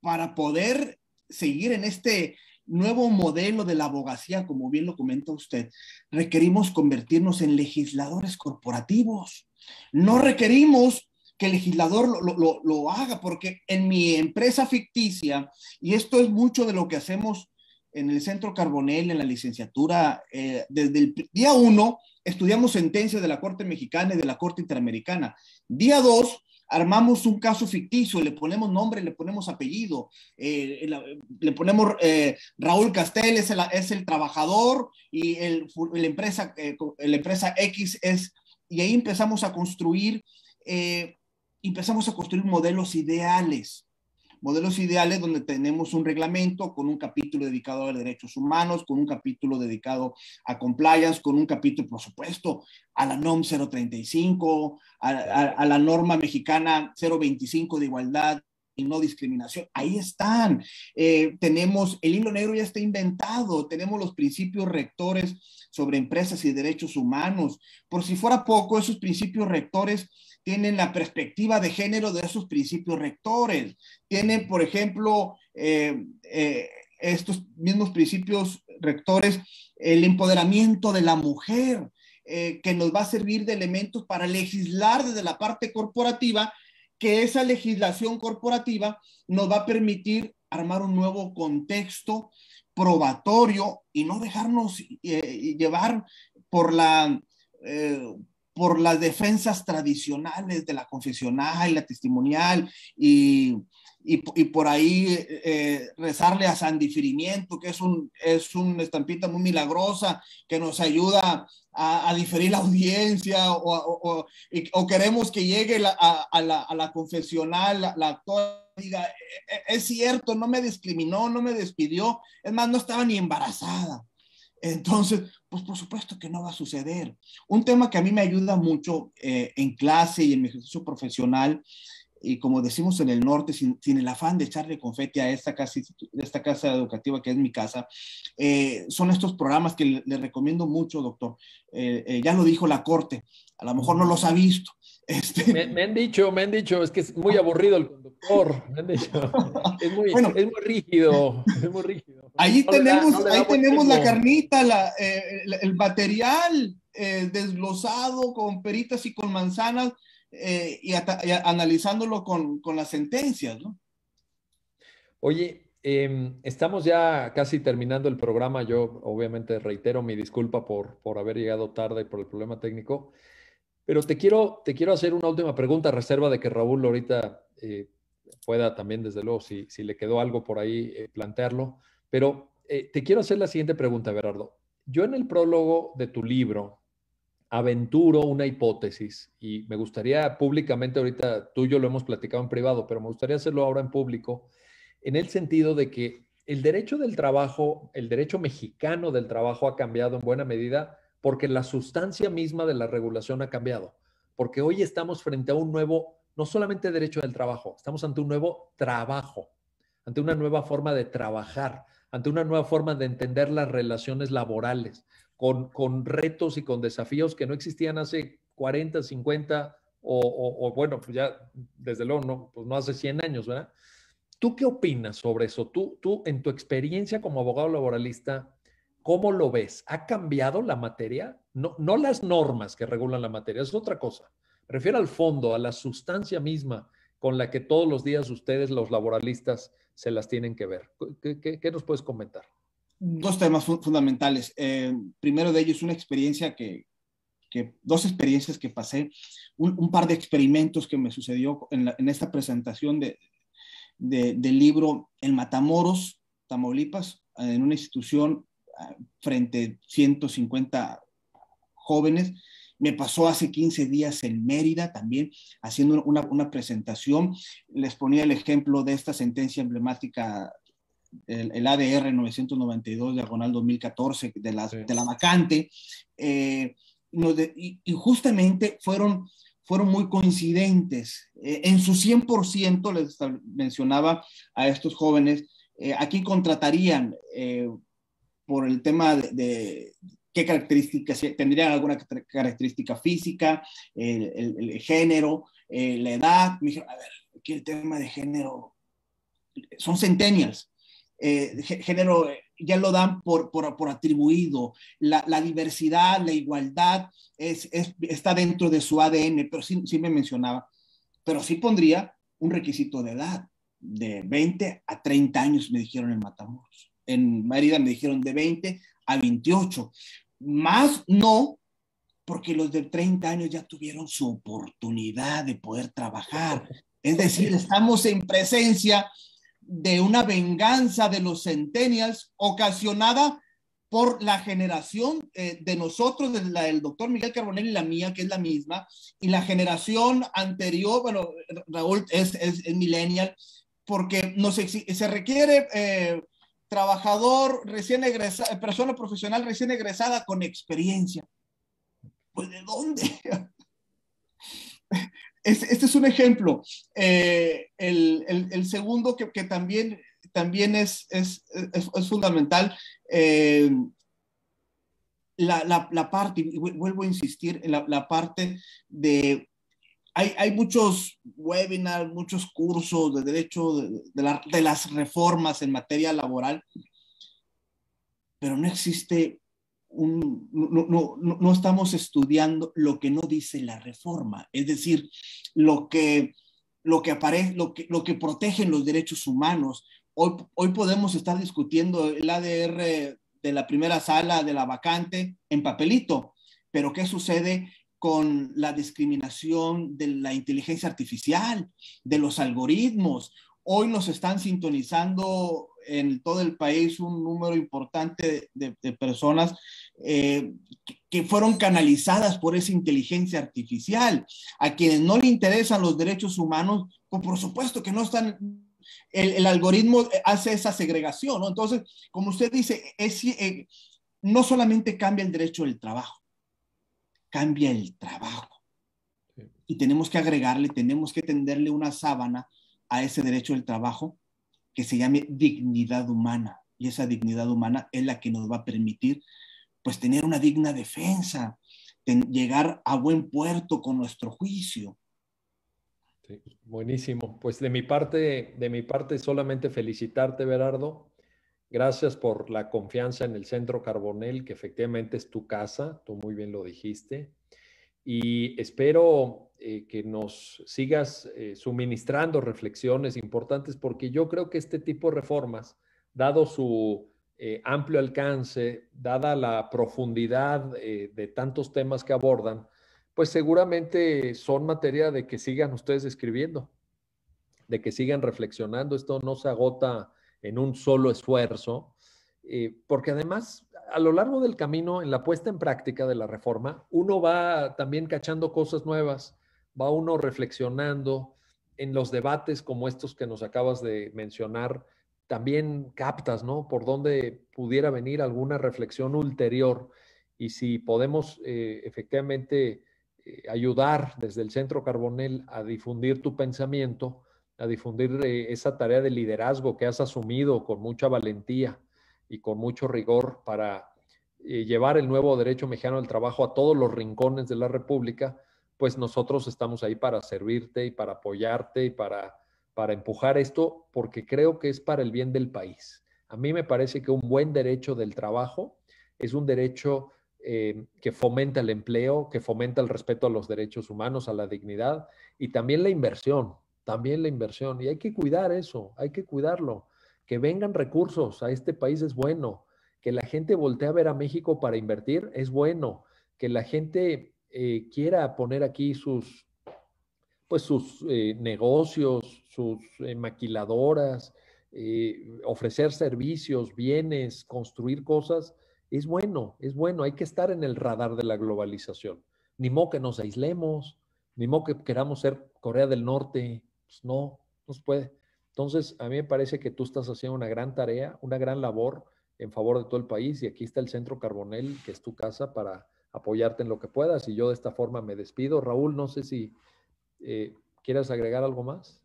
para poder seguir en este nuevo modelo de la abogacía, como bien lo comenta usted, requerimos convertirnos en legisladores corporativos. No requerimos que el legislador lo, haga, porque en mi empresa ficticia, y esto es mucho de lo que hacemos en el Centro Carbonel, en la licenciatura, eh, desde el día uno, estudiamos sentencias de la Corte Mexicana y de la Corte Interamericana. Día dos, armamos un caso ficticio, le ponemos nombre, le ponemos apellido, eh, le ponemos eh, Raúl Castel es el, trabajador y la, empresa, eh, la empresa X es, y ahí empezamos a construir, empezamos a construir modelos ideales modelos ideales donde tenemos un reglamento con un capítulo dedicado a derechos humanos, con un capítulo dedicado a compliance, con un capítulo, por supuesto, a la NOM 035, a, la norma mexicana 025 de igualdad y no discriminación. Ahí están. Eh, tenemos, el hilo negro ya está inventado, tenemos los principios rectores sobre empresas y derechos humanos. Por si fuera poco, esos principios rectores tienen la perspectiva de género de esos principios rectores, tienen, por ejemplo, eh, eh, estos mismos principios rectores, el empoderamiento de la mujer, eh, que nos va a servir de elementos para legislar desde la parte corporativa, que esa legislación corporativa nos va a permitir armar un nuevo contexto probatorio y no dejarnos llevar por la, por las defensas tradicionales de la confesional y la testimonial y, por ahí eh, rezarle a San Diferimiento, que es es una estampita muy milagrosa que nos ayuda a, diferir la audiencia o, queremos que llegue a, la, confesional, la, actual diga, e, e, es cierto, no me discriminó, no me despidió, es más, no estaba ni embarazada. Entonces, pues por supuesto que no va a suceder. Un tema que a mí me ayuda mucho eh, en clase y en mi ejercicio profesional, y como decimos en el norte, sin, el afán de echarle confeti a esta casa, esta casa educativa que es mi casa, eh, son estos programas que le, recomiendo mucho, doctor. Eh, ya lo dijo la corte, a lo mejor no los ha visto, este, me, han dicho, me han dicho, es que es muy aburrido el conductor, han dicho. Es muy, es muy rígido, es muy rígido. Ahí tenemos, la carnita, eh, el, material eh, desglosado con peritas y con manzanas eh, y, analizándolo con, las sentencias, Oye, em, estamos ya casi terminando el programa. Yo obviamente reitero mi disculpa por, por haber llegado tarde y por el problema técnico. Pero te quiero, te quiero hacer una última pregunta, reserva de que Raúl ahorita eh, pueda también, desde luego, si, si, le quedó algo por ahí, eh, plantearlo. Pero eh, te quiero hacer la siguiente pregunta, Berardo. Yo en el prólogo de tu libro aventuro una hipótesis y me gustaría públicamente, ahorita tú y yo lo hemos platicado en privado, pero me gustaría hacerlo ahora en público, en el sentido de que el derecho del trabajo, el derecho mexicano del trabajo ha cambiado en buena medida porque la sustancia misma de la regulación ha cambiado, porque hoy estamos frente a un nuevo, no solamente derecho del trabajo, estamos ante un nuevo trabajo, ante una nueva forma de trabajar, ante una nueva forma de entender las relaciones laborales, con, retos y con desafíos que no existían hace 40, 50 o, bueno, pues ya desde luego no, pues no hace 100 años, ¿verdad? ¿Tú qué opinas sobre eso? Tú, tú, en tu experiencia como abogado laboralista, ¿Cómo lo ves? ¿Ha cambiado la materia? No, las normas que regulan la materia, es otra cosa. Me refiero al fondo, a la sustancia misma con la que todos los días ustedes, los laboralistas, se las tienen que ver. ¿Qué, nos puedes comentar? Dos temas fundamentales. Eh, primero de ellos, una experiencia que, dos experiencias que pasé, un, par de experimentos que me sucedió en, esta presentación de, del libro El Matamoros, Tamaulipas, en una institución frente a 150 jóvenes. Me pasó hace 15 días en Mérida también, haciendo una, presentación. Les ponía el ejemplo de esta sentencia emblemática el, ADR 992, diagonal 2014, de la, de la vacante, eh, y, justamente fueron, fueron muy coincidentes. Eh, en su 100% les mencionaba a estos jóvenes eh, aquí contratarían por el tema de, qué características, tendrían alguna característica física, el, género, eh, la edad. Me dijeron, a ver, aquí el tema de género, son centennials. Eh, género eh, ya lo dan por, por, atribuido. La, diversidad, la igualdad es, está dentro de su ADN, pero sí, sí me mencionaba. Pero sí pondría un requisito de edad, de 20 a 30 años, me dijeron en Matamoros en Mérida me dijeron de 20 a 28. Más no, porque los de 30 años ya tuvieron su oportunidad de poder trabajar. Es decir, estamos en presencia de una venganza de los centennials ocasionada por la generación eh, de nosotros, de la del doctor Miguel Carbonell y la mía, que es la misma, y la generación anterior, bueno, Raúl es, es, millennial, porque nos se requiere eh, trabajador recién egresado, eh, persona profesional recién egresada con experiencia. Pues de dónde? Este es un ejemplo. Eh, el, segundo que, que también, también, es, fundamental, eh, la, parte, vuelvo a insistir, la parte de hay, muchos webinars, muchos cursos de derecho de, las reformas en materia laboral, pero no existe un, no, no, no, estamos estudiando lo que no dice la reforma, es decir, lo que, lo que aparece, lo que, lo que protegen los derechos humanos. Hoy, hoy podemos estar discutiendo el ADR de la primera sala de la vacante en papelito, pero ¿qué sucede con la discriminación de la inteligencia artificial, de los algoritmos. Hoy nos están sintonizando en todo el país un número importante de, personas eh, que fueron canalizadas por esa inteligencia artificial. A quienes no le interesan los derechos humanos, pues, por supuesto que no están el, algoritmo hace esa segregación, ¿no? Entonces, como usted dice, es, eh, no solamente cambia el derecho del trabajo, cambia el trabajo. Y tenemos que agregarle, tenemos que tenderle una sábana a ese derecho del trabajo que se llame dignidad humana. Y esa dignidad humana es la que nos va a permitir pues tener una digna defensa, llegar a buen puerto con nuestro juicio. buenísimo. Pues de mi parte, de mi parte solamente felicitarte, Berardo. Gracias por la confianza en el Centro Carbonel, que efectivamente es tu casa, tú muy bien lo dijiste. Y espero eh, que nos sigas eh, suministrando reflexiones importantes, porque yo creo que este tipo de reformas, dado su eh, amplio alcance, dada la profundidad de tantos temas que abordan, pues seguramente son materia de que sigan ustedes escribiendo, de que sigan reflexionando. Esto no se agota en un solo esfuerzo, eh, porque además a lo largo del camino, en la puesta en práctica de la reforma, uno va también cachando cosas nuevas, va uno reflexionando en los debates como estos que nos acabas de mencionar, también captas, ¿no? Por dónde pudiera venir alguna reflexión ulterior y si podemos eh, efectivamente eh, ayudar desde el Centro Carbonel a difundir tu pensamiento, a difundir eh, esa tarea de liderazgo que has asumido con mucha valentía y con mucho rigor para eh, llevar el nuevo derecho mexicano del trabajo a todos los rincones de la República, pues nosotros estamos ahí para servirte y para apoyarte y para, para empujar esto, porque creo que es para el bien del país. A mí me parece que un buen derecho del trabajo es un derecho eh, que fomenta el empleo, que fomenta el respeto a los derechos humanos, a la dignidad y también la inversión también la inversión. Y hay que cuidar eso, hay que cuidarlo. Que vengan recursos a este país es bueno. Que la gente voltee a ver a México para invertir es bueno. Que la gente eh, quiera poner aquí sus, pues sus eh, negocios, sus eh, maquiladoras, ofrecer servicios, bienes, construir cosas, es bueno, es bueno. Hay que estar en el radar de la globalización. Ni modo que nos aislemos, ni modo que queramos ser Corea del Norte, pues, no, no puede. Entonces, a mí me parece que tú estás haciendo una gran tarea, una gran labor en favor de todo el país y aquí está el Centro Carbonel, que es tu casa, para apoyarte en lo que puedas y yo de esta forma me despido. Raúl, no sé si eh, quieras agregar algo más.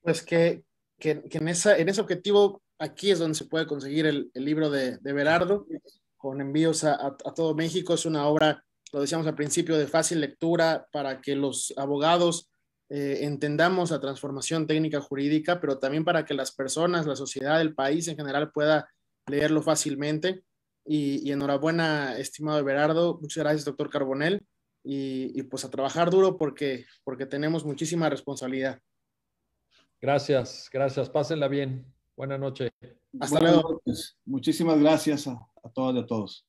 Pues que, en, en ese objetivo aquí es donde se puede conseguir el, libro de, de, Berardo con envíos a todo México. Es una obra, lo decíamos al principio, de fácil lectura para que los abogados eh, entendamos la transformación técnica jurídica, pero también para que las personas, la sociedad, el país en general pueda leerlo fácilmente. Y, enhorabuena, estimado Everardo. Muchas gracias, doctor Carbonel. Y, pues a trabajar duro porque, porque tenemos muchísima responsabilidad. Gracias, gracias. Pásenla bien. Buenas noches. Hasta luego. Muchísimas gracias a, a todas y a todos.